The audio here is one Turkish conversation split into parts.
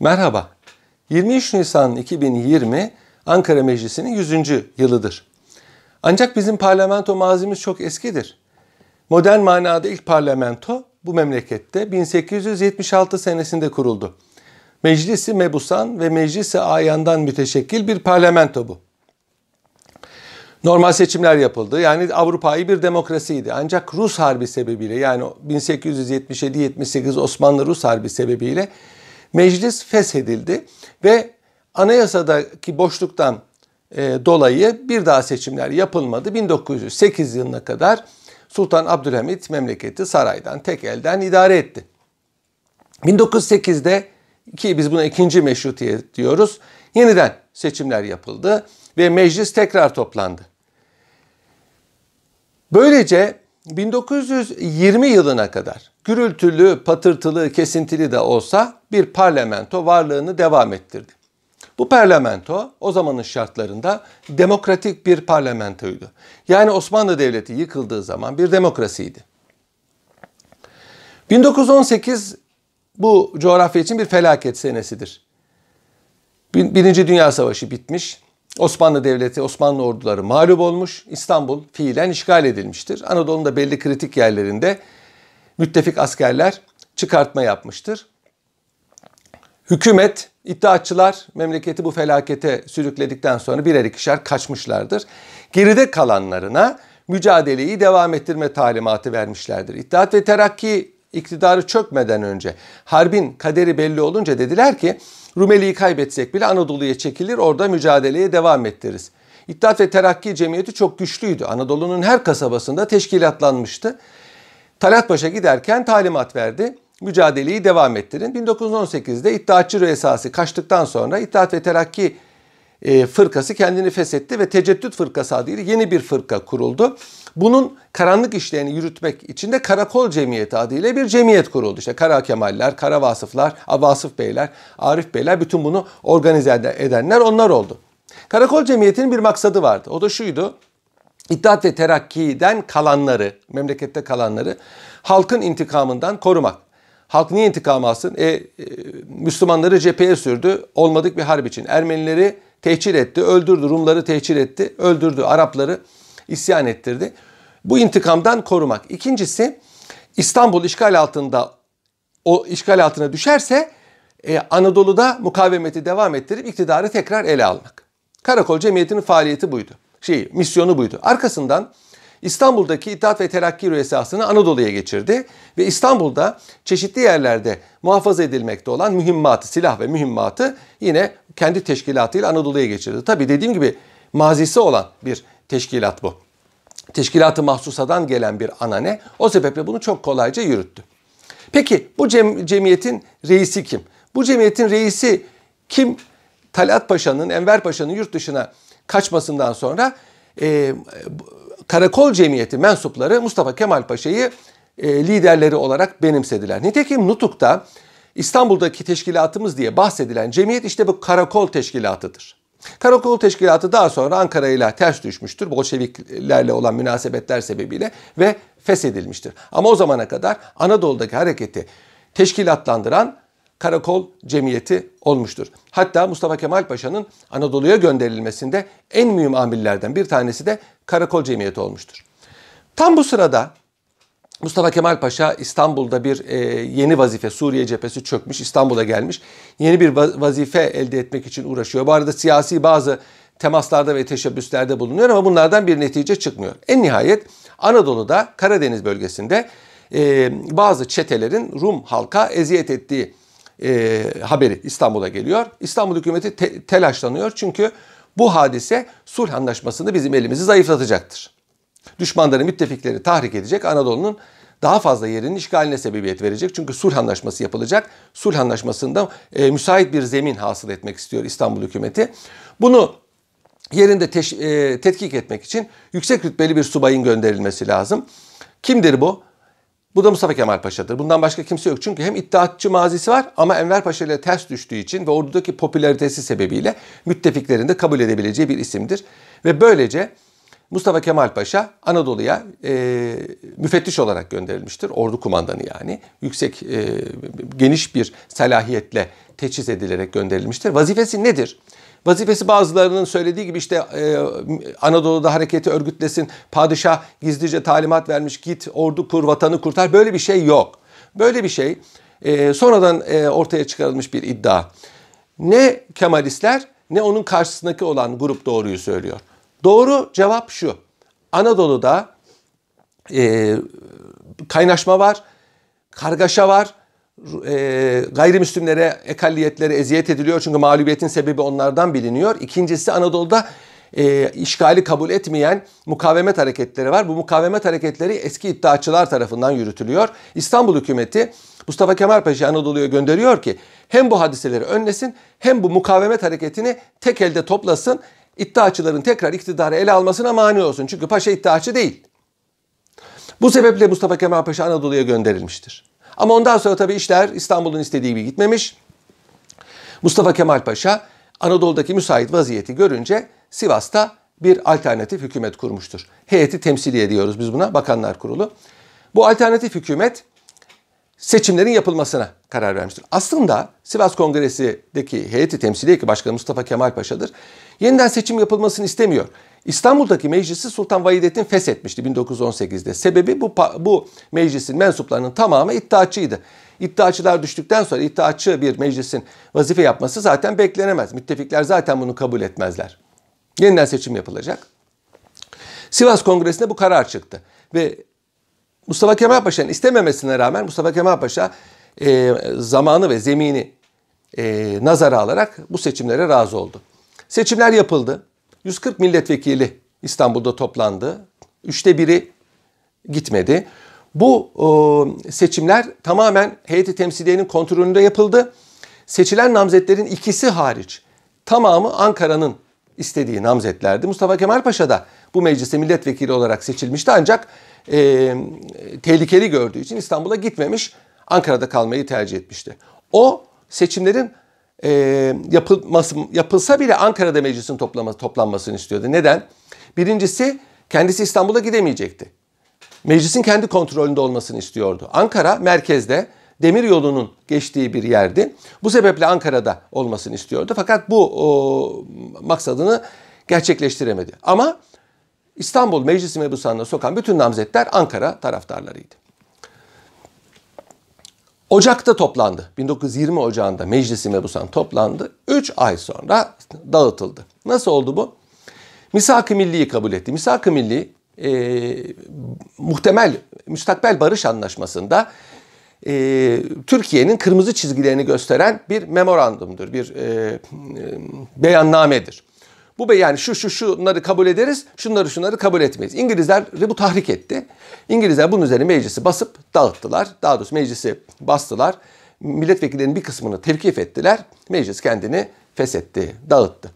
Merhaba. 23 Nisan 2020 Ankara Meclisi'nin 100. yılıdır. Ancak bizim parlamento mazimiz çok eskidir. Modern manada ilk parlamento bu memlekette 1876 senesinde kuruldu. Meclisi Mebusan ve Meclisi Ayan'dan müteşekkil bir parlamento bu. Normal seçimler yapıldı. Yani Avrupa'yı bir demokrasiydi. Ancak Rus Harbi sebebiyle yani 1877-78 Osmanlı-Rus Harbi sebebiyle meclis feshedildi ve anayasadaki boşluktan e, dolayı bir daha seçimler yapılmadı. 1908 yılına kadar Sultan Abdülhamit memleketi saraydan tek elden idare etti. 1908'de ki biz buna ikinci meşrutiyet diyoruz. Yeniden seçimler yapıldı ve meclis tekrar toplandı. Böylece 1920 yılına kadar gürültülü, patırtılı, kesintili de olsa bir parlamento varlığını devam ettirdi. Bu parlamento o zamanın şartlarında demokratik bir parlamentoydu. Yani Osmanlı Devleti yıkıldığı zaman bir demokrasiydi. 1918 bu coğrafya için bir felaket senesidir. Birinci Dünya Savaşı bitmiş. Osmanlı Devleti, Osmanlı orduları mağlup olmuş. İstanbul fiilen işgal edilmiştir. Anadolu'nun da belli kritik yerlerinde müttefik askerler çıkartma yapmıştır. Hükümet, iddiaçılar memleketi bu felakete sürükledikten sonra birer ikişer kaçmışlardır. Geride kalanlarına mücadeleyi devam ettirme talimatı vermişlerdir. İttihat ve Terakki iktidarı çökmeden önce harbin kaderi belli olunca dediler ki Rumeli'yi kaybetsek bile Anadolu'ya çekilir orada mücadeleye devam ettiririz. İttihat ve Terakki Cemiyeti çok güçlüydü. Anadolu'nun her kasabasında teşkilatlanmıştı. Talat Paşa giderken talimat verdi. Mücadeleyi devam ettirin. 1918'de İttihatçı esası kaçtıktan sonra İttihat ve Terakki e, fırkası kendini feshetti ve Teceddüt Fırkası adıyla yeni bir fırka kuruldu. Bunun karanlık işlerini yürütmek için de Karakol Cemiyeti adıyla bir cemiyet kuruldu. İşte Kara Kemaller, Kara Vasıflar, Vasıf Beyler, Arif Beyler bütün bunu organize edenler onlar oldu. Karakol Cemiyeti'nin bir maksadı vardı. O da şuydu. İttihat ve Terakki'den kalanları, memlekette kalanları halkın intikamından korumak. Halk niye intikam alsın? E, e, Müslümanları cepheye sürdü, olmadık bir harp için. Ermenileri tehcir etti, öldürdü. Rumları tehcir etti, öldürdü. Arapları isyan ettirdi. Bu intikamdan korumak. İkincisi İstanbul işgal altında o işgal altına düşerse e, Anadolu'da mukavemeti devam ettirip iktidarı tekrar ele almak. Karakol Cemiyeti'nin faaliyeti buydu şeyi, misyonu buydu. Arkasından İstanbul'daki İttihat ve Terakki Rüyasası'nı Anadolu'ya geçirdi ve İstanbul'da çeşitli yerlerde muhafaza edilmekte olan mühimmatı, silah ve mühimmatı yine kendi teşkilatıyla Anadolu'ya geçirdi. Tabi dediğim gibi mazisi olan bir teşkilat bu. Teşkilatı mahsusadan gelen bir anane o sebeple bunu çok kolayca yürüttü. Peki bu cem cemiyetin reisi kim? Bu cemiyetin reisi kim? Talat Paşa'nın, Enver Paşa'nın yurt dışına kaçmasından sonra e, karakol cemiyeti mensupları Mustafa Kemal Paşa'yı e, liderleri olarak benimsediler. Nitekim Nutuk'ta İstanbul'daki teşkilatımız diye bahsedilen cemiyet işte bu karakol teşkilatıdır. Karakol teşkilatı daha sonra Ankara ile ters düşmüştür. Bolşeviklerle olan münasebetler sebebiyle ve feshedilmiştir. Ama o zamana kadar Anadolu'daki hareketi teşkilatlandıran karakol cemiyeti olmuştur. Hatta Mustafa Kemal Paşa'nın Anadolu'ya gönderilmesinde en mühim amillerden bir tanesi de karakol cemiyeti olmuştur. Tam bu sırada Mustafa Kemal Paşa İstanbul'da bir e, yeni vazife, Suriye cephesi çökmüş, İstanbul'a gelmiş. Yeni bir vazife elde etmek için uğraşıyor. Bu arada siyasi bazı temaslarda ve teşebbüslerde bulunuyor ama bunlardan bir netice çıkmıyor. En nihayet Anadolu'da Karadeniz bölgesinde e, bazı çetelerin Rum halka eziyet ettiği e, haberi İstanbul'a geliyor. İstanbul hükümeti te, telaşlanıyor çünkü bu hadise sulh anlaşmasını bizim elimizi zayıflatacaktır. Düşmanları müttefikleri tahrik edecek Anadolu'nun daha fazla yerinin işgaline sebebiyet verecek. Çünkü sulh anlaşması yapılacak. Sulh anlaşmasında e, müsait bir zemin hasıl etmek istiyor İstanbul hükümeti. Bunu yerinde teş, e, tetkik etmek için yüksek rütbeli bir subayın gönderilmesi lazım. Kimdir bu? Bu da Mustafa Kemal Paşa'dır. Bundan başka kimse yok. Çünkü hem iddiatçı mazisi var ama Enver Paşa ile ters düştüğü için ve ordudaki popülaritesi sebebiyle müttefiklerinde kabul edebileceği bir isimdir. Ve böylece Mustafa Kemal Paşa Anadolu'ya e, müfettiş olarak gönderilmiştir. Ordu kumandanı yani. Yüksek, e, geniş bir selahiyetle teçhiz edilerek gönderilmiştir. Vazifesi nedir? Vazifesi bazılarının söylediği gibi işte e, Anadolu'da hareketi örgütlesin, padişah gizlice talimat vermiş git ordu kur, vatanı kurtar. Böyle bir şey yok. Böyle bir şey e, sonradan e, ortaya çıkarılmış bir iddia. Ne Kemalistler ne onun karşısındaki olan grup doğruyu söylüyor. Doğru cevap şu. Anadolu'da e, kaynaşma var, kargaşa var, e, gayrimüslimlere, ekalliyetlere eziyet ediliyor. Çünkü mağlubiyetin sebebi onlardan biliniyor. İkincisi Anadolu'da e, işgali kabul etmeyen mukavemet hareketleri var. Bu mukavemet hareketleri eski iddiaçılar tarafından yürütülüyor. İstanbul hükümeti Mustafa Kemal Paşa Anadolu'ya gönderiyor ki hem bu hadiseleri önlesin hem bu mukavemet hareketini tek elde toplasın. İddiaçıların tekrar iktidarı ele almasına mani olsun. Çünkü paşa iddiaçı değil. Bu sebeple Mustafa Kemal Paşa Anadolu'ya gönderilmiştir. Ama ondan sonra tabii işler İstanbul'un istediği gibi gitmemiş. Mustafa Kemal Paşa Anadolu'daki müsait vaziyeti görünce Sivas'ta bir alternatif hükümet kurmuştur. Heyeti temsiliye diyoruz biz buna, Bakanlar Kurulu. Bu alternatif hükümet seçimlerin yapılmasına karar vermiştir. Aslında Sivas Kongresi'deki heyeti temsil heyeti başkanı Mustafa Kemal Paşa'dır. Yeniden seçim yapılmasını istemiyor. İstanbul'daki meclisi Sultan Vahidettin feshetmişti 1918'de. Sebebi bu, bu meclisin mensuplarının tamamı iddiaçıydı. İddiaçılar düştükten sonra iddiaçı bir meclisin vazife yapması zaten beklenemez. Müttefikler zaten bunu kabul etmezler. Yeniden seçim yapılacak. Sivas Kongresi'nde bu karar çıktı ve Mustafa Kemal Paşa'nın istememesine rağmen Mustafa Kemal Paşa e, zamanı ve zemini e, nazara alarak bu seçimlere razı oldu. Seçimler yapıldı. 140 milletvekili İstanbul'da toplandı. Üçte biri gitmedi. Bu e, seçimler tamamen heyeti temsiliyenin kontrolünde yapıldı. Seçilen namzetlerin ikisi hariç tamamı Ankara'nın istediği namzetlerdi. Mustafa Kemal Paşa da bu meclise milletvekili olarak seçilmişti ancak e, tehlikeli gördüğü için İstanbul'a gitmemiş, Ankara'da kalmayı tercih etmişti. O seçimlerin e, yapılması, yapılsa bile Ankara'da meclisin toplama, toplanmasını istiyordu. Neden? Birincisi kendisi İstanbul'a gidemeyecekti. Meclisin kendi kontrolünde olmasını istiyordu. Ankara merkezde demir yolunun geçtiği bir yerdi. Bu sebeple Ankara'da olmasını istiyordu. Fakat bu o, maksadını gerçekleştiremedi. Ama İstanbul Meclisi mebusanına sokan bütün namzetler Ankara taraftarlarıydı. Ocak'ta toplandı. 1920 Ocağı'nda Meclisi mebusan toplandı. 3 ay sonra dağıtıldı. Nasıl oldu bu? Misak-ı Milli'yi kabul etti. Misak-ı Milli e, muhtemel müstakbel barış anlaşmasında e, Türkiye'nin kırmızı çizgilerini gösteren bir memorandumdur, bir e, e, beyannamedir. Bu be yani şu şu şunları kabul ederiz, şunları şunları kabul etmeyiz. İngilizler bu tahrik etti. İngilizler bunun üzerine meclisi basıp dağıttılar. Daha doğrusu meclisi bastılar. Milletvekillerinin bir kısmını tevkif ettiler. Meclis kendini feshetti, dağıttı.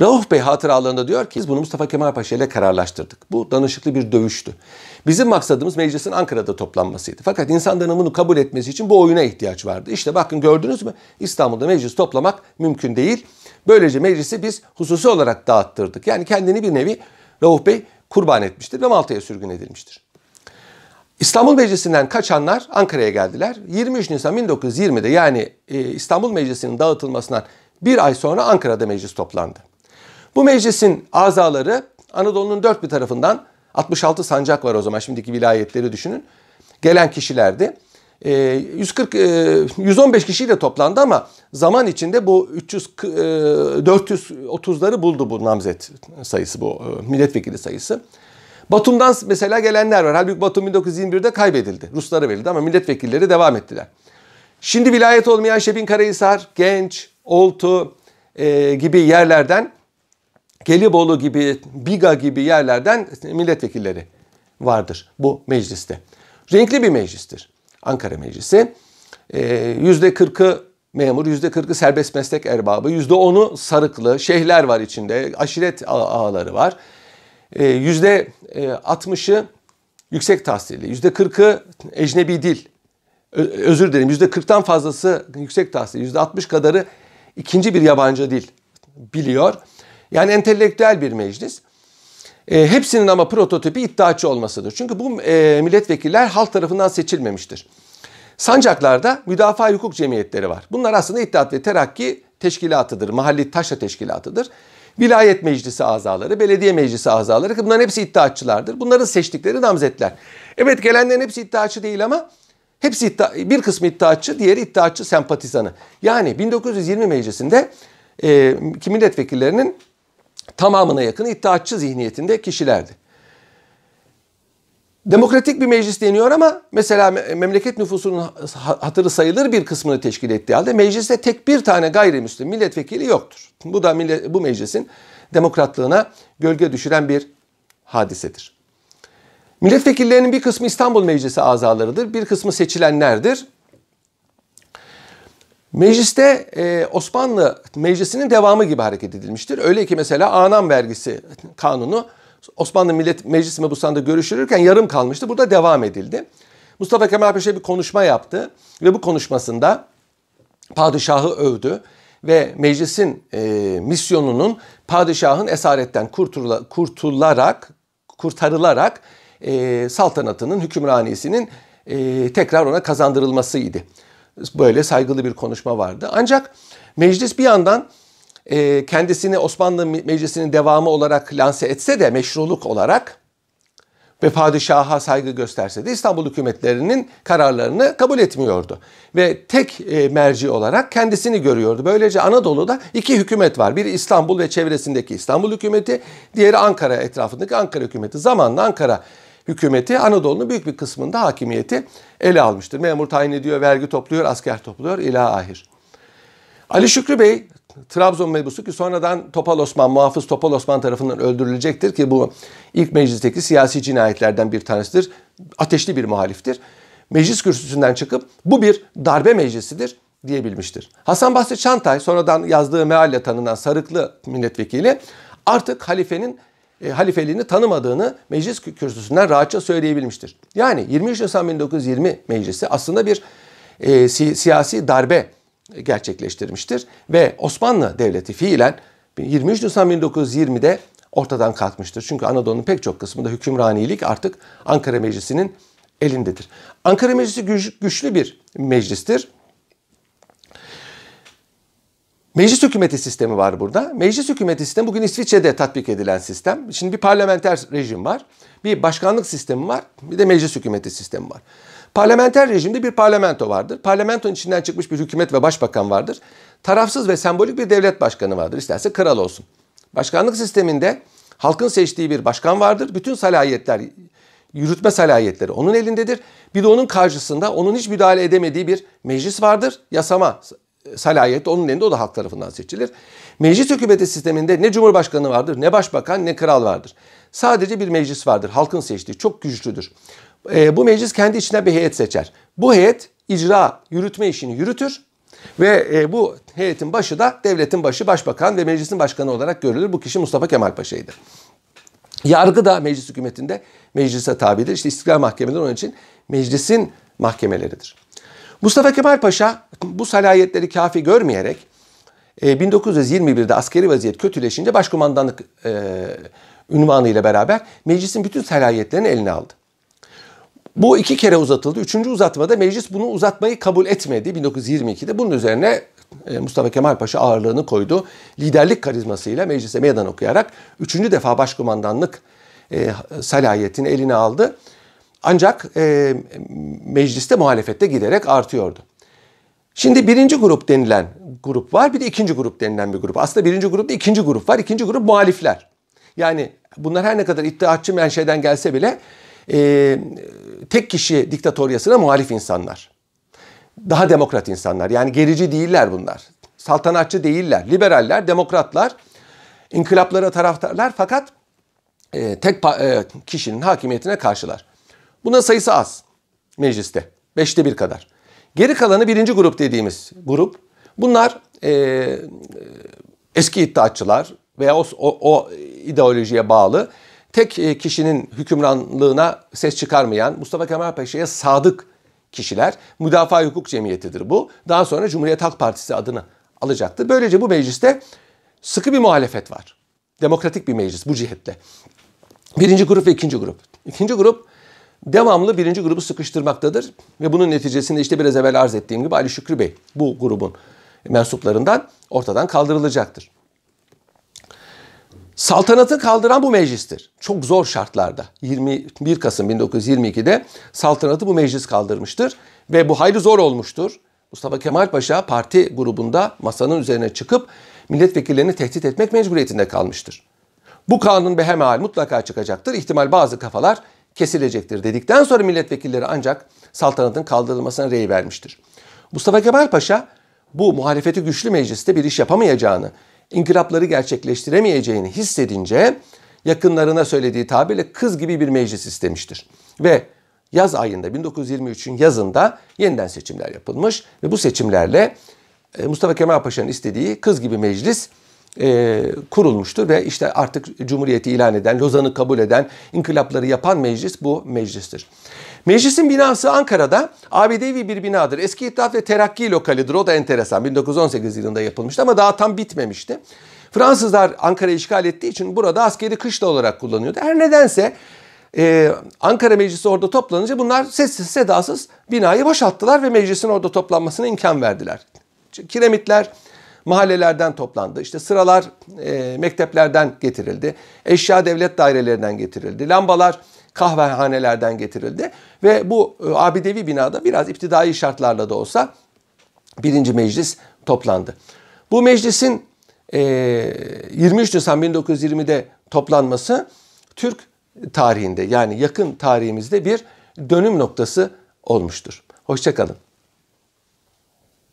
Rauf Bey hatıralarında diyor ki biz bunu Mustafa Kemal Paşa ile kararlaştırdık. Bu danışıklı bir dövüştü. Bizim maksadımız meclisin Ankara'da toplanmasıydı. Fakat insanların bunu kabul etmesi için bu oyuna ihtiyaç vardı. İşte bakın gördünüz mü İstanbul'da meclis toplamak mümkün değil. Böylece meclisi biz hususi olarak dağıttırdık. Yani kendini bir nevi Rauf Bey kurban etmiştir ve Malta'ya sürgün edilmiştir. İstanbul Meclisi'nden kaçanlar Ankara'ya geldiler. 23 Nisan 1920'de yani e, İstanbul Meclisi'nin dağıtılmasından bir ay sonra Ankara'da meclis toplandı. Bu meclisin azaları Anadolu'nun dört bir tarafından 66 sancak var o zaman şimdiki vilayetleri düşünün. Gelen kişilerdi. 140 115 kişiyle toplandı ama zaman içinde bu 300 430'ları e, buldu bu namzet sayısı bu e, milletvekili sayısı. Batum'dan mesela gelenler var. Halbuki Batum 1921'de kaybedildi. Ruslara verildi ama milletvekilleri devam ettiler. Şimdi vilayet olmayan Şebin Karahisar, Genç, Oltu e, gibi yerlerden Gelibolu gibi, Biga gibi yerlerden milletvekilleri vardır bu mecliste. Renkli bir meclistir Ankara Meclisi. %40'ı ee, memur, %40'ı serbest meslek erbabı, %10'u sarıklı, şeyhler var içinde, aşiret ağları var. %60'ı ee, e, yüksek tahsilli, %40'ı ecnebi dil, özür dilerim %40'tan fazlası yüksek tahsil, %60 kadarı ikinci bir yabancı dil biliyor. Yani entelektüel bir meclis. E, hepsinin ama prototipi iddiaçı olmasıdır. Çünkü bu e, milletvekiller halk tarafından seçilmemiştir. Sancaklarda müdafaa hukuk cemiyetleri var. Bunlar aslında İttihat ve Terakki teşkilatıdır. Mahalli taşra teşkilatıdır. Vilayet meclisi azaları, belediye meclisi azaları bunların hepsi iddiaçılardır. Bunların seçtikleri namzetler. Evet gelenlerin hepsi iddiaçı değil ama hepsi iddia, bir kısmı iddiaçı, diğeri iddiaçı sempatizanı. Yani 1920 meclisinde e, milletvekillerinin tamamına yakın iddiatçı zihniyetinde kişilerdi. Demokratik bir meclis deniyor ama mesela memleket nüfusunun hatırı sayılır bir kısmını teşkil ettiği halde mecliste tek bir tane gayrimüslim milletvekili yoktur. Bu da millet, bu meclisin demokratlığına gölge düşüren bir hadisedir. Milletvekillerinin bir kısmı İstanbul Meclisi azalarıdır, bir kısmı seçilenlerdir. Mecliste e, Osmanlı Meclisi'nin devamı gibi hareket edilmiştir. Öyle ki mesela anam vergisi kanunu Osmanlı Millet Meclis mebusanda görüşülürken yarım kalmıştı. Burada devam edildi. Mustafa Kemal Paşa bir konuşma yaptı ve bu konuşmasında padişahı övdü ve meclisin e, misyonunun padişahın esaretten kurtula, kurtularak, kurtarılarak e, saltanatının, hükümranisinin e, tekrar ona kazandırılmasıydı böyle saygılı bir konuşma vardı. Ancak meclis bir yandan e, kendisini Osmanlı Meclisi'nin devamı olarak lanse etse de meşruluk olarak ve padişaha saygı gösterse de İstanbul hükümetlerinin kararlarını kabul etmiyordu. Ve tek e, merci olarak kendisini görüyordu. Böylece Anadolu'da iki hükümet var. Biri İstanbul ve çevresindeki İstanbul hükümeti, diğeri Ankara etrafındaki Ankara hükümeti. Zamanla Ankara hükümeti Anadolu'nun büyük bir kısmında hakimiyeti ele almıştır. Memur tayin ediyor, vergi topluyor, asker topluyor ila ahir. Ali Şükrü Bey Trabzon mebusu ki sonradan Topal Osman, Muhafız Topal Osman tarafından öldürülecektir ki bu ilk meclisteki siyasi cinayetlerden bir tanesidir. Ateşli bir muhaliftir. Meclis kürsüsünden çıkıp bu bir darbe meclisidir diyebilmiştir. Hasan Basri Çantay sonradan yazdığı mealle tanınan sarıklı milletvekili artık halifenin e, halifeliğini tanımadığını meclis kürsüsünden rahatça söyleyebilmiştir. Yani 23 Nisan 1920 meclisi aslında bir e, si, siyasi darbe gerçekleştirmiştir ve Osmanlı Devleti fiilen 23 Nisan 1920'de ortadan kalkmıştır. Çünkü Anadolu'nun pek çok kısmında hükümranilik artık Ankara Meclisi'nin elindedir. Ankara Meclisi güçlü bir meclistir Meclis hükümeti sistemi var burada. Meclis hükümeti sistemi bugün İsviçre'de tatbik edilen sistem. Şimdi bir parlamenter rejim var, bir başkanlık sistemi var, bir de meclis hükümeti sistemi var. Parlamenter rejimde bir parlamento vardır. Parlamentonun içinden çıkmış bir hükümet ve başbakan vardır. Tarafsız ve sembolik bir devlet başkanı vardır. İsterse kral olsun. Başkanlık sisteminde halkın seçtiği bir başkan vardır. Bütün salayetler, yürütme salayetleri onun elindedir. Bir de onun karşısında onun hiç müdahale edemediği bir meclis vardır. Yasama salayet onun elinde o da halk tarafından seçilir. Meclis hükümeti sisteminde ne cumhurbaşkanı vardır ne başbakan ne kral vardır. Sadece bir meclis vardır halkın seçtiği çok güçlüdür. E, bu meclis kendi içine bir heyet seçer. Bu heyet icra yürütme işini yürütür ve e, bu heyetin başı da devletin başı başbakan ve meclisin başkanı olarak görülür. Bu kişi Mustafa Kemal Paşa'ydı. Yargı da meclis hükümetinde meclise tabidir. İşte istiklal mahkemeleri onun için meclisin mahkemeleridir. Mustafa Kemal Paşa bu salayetleri kafi görmeyerek 1921'de e, askeri vaziyet kötüleşince başkumandanlık e, ünvanı ile beraber meclisin bütün salayetlerini eline aldı. Bu iki kere uzatıldı. Üçüncü uzatmada meclis bunu uzatmayı kabul etmedi 1922'de. Bunun üzerine e, Mustafa Kemal Paşa ağırlığını koydu. Liderlik karizmasıyla meclise meydan okuyarak üçüncü defa başkumandanlık e, salayetini eline aldı. Ancak e, mecliste muhalefette giderek artıyordu. Şimdi birinci grup denilen grup var bir de ikinci grup denilen bir grup. Aslında birinci grupta ikinci grup var. İkinci grup muhalifler. Yani bunlar her ne kadar iddiaçı menşeden gelse bile e, tek kişi diktatoryasına muhalif insanlar. Daha demokrat insanlar. Yani gerici değiller bunlar. Saltanatçı değiller. Liberaller, demokratlar, inkılaplara taraftarlar fakat e, tek e, kişinin hakimiyetine karşılar. Bunların sayısı az mecliste. Beşte bir kadar. Geri kalanı birinci grup dediğimiz grup. Bunlar e, e, eski iddiatçılar veya o, o, o ideolojiye bağlı tek e, kişinin hükümranlığına ses çıkarmayan Mustafa Kemal Paşa'ya sadık kişiler müdafaa hukuk cemiyetidir bu. Daha sonra Cumhuriyet Halk Partisi adını alacaktı. Böylece bu mecliste sıkı bir muhalefet var. Demokratik bir meclis bu cihetle. Birinci grup ve ikinci grup. İkinci grup devamlı birinci grubu sıkıştırmaktadır. Ve bunun neticesinde işte biraz evvel arz ettiğim gibi Ali Şükrü Bey bu grubun mensuplarından ortadan kaldırılacaktır. Saltanatı kaldıran bu meclistir. Çok zor şartlarda 21 Kasım 1922'de saltanatı bu meclis kaldırmıştır ve bu hayli zor olmuştur. Mustafa Kemal Paşa parti grubunda masanın üzerine çıkıp milletvekillerini tehdit etmek mecburiyetinde kalmıştır. Bu kanun behemal mutlaka çıkacaktır. İhtimal bazı kafalar kesilecektir dedikten sonra milletvekilleri ancak saltanatın kaldırılmasına rey vermiştir. Mustafa Kemal Paşa bu muhalefeti güçlü mecliste bir iş yapamayacağını, inkılapları gerçekleştiremeyeceğini hissedince yakınlarına söylediği tabirle kız gibi bir meclis istemiştir. Ve yaz ayında 1923'ün yazında yeniden seçimler yapılmış ve bu seçimlerle e, Mustafa Kemal Paşa'nın istediği kız gibi meclis e, kurulmuştur ve işte artık Cumhuriyeti ilan eden, Lozan'ı kabul eden, inkılapları yapan meclis bu meclistir. Meclisin binası Ankara'da ABD'vi bir binadır. Eski İttihat ve Terakki lokalidir. O da enteresan. 1918 yılında yapılmıştı ama daha tam bitmemişti. Fransızlar Ankara'yı işgal ettiği için burada askeri kışla olarak kullanıyordu. Her nedense e, Ankara Meclisi orada toplanınca bunlar sessiz sedasız binayı boşalttılar ve meclisin orada toplanmasına imkan verdiler. Kiremitler mahallelerden toplandı. İşte sıralar e, mekteplerden getirildi. Eşya devlet dairelerinden getirildi. Lambalar kahvehanelerden getirildi. Ve bu e, abidevi binada biraz iptidai şartlarla da olsa birinci meclis toplandı. Bu meclisin e, 23 Nisan 1920'de toplanması Türk tarihinde yani yakın tarihimizde bir dönüm noktası olmuştur. Hoşçakalın.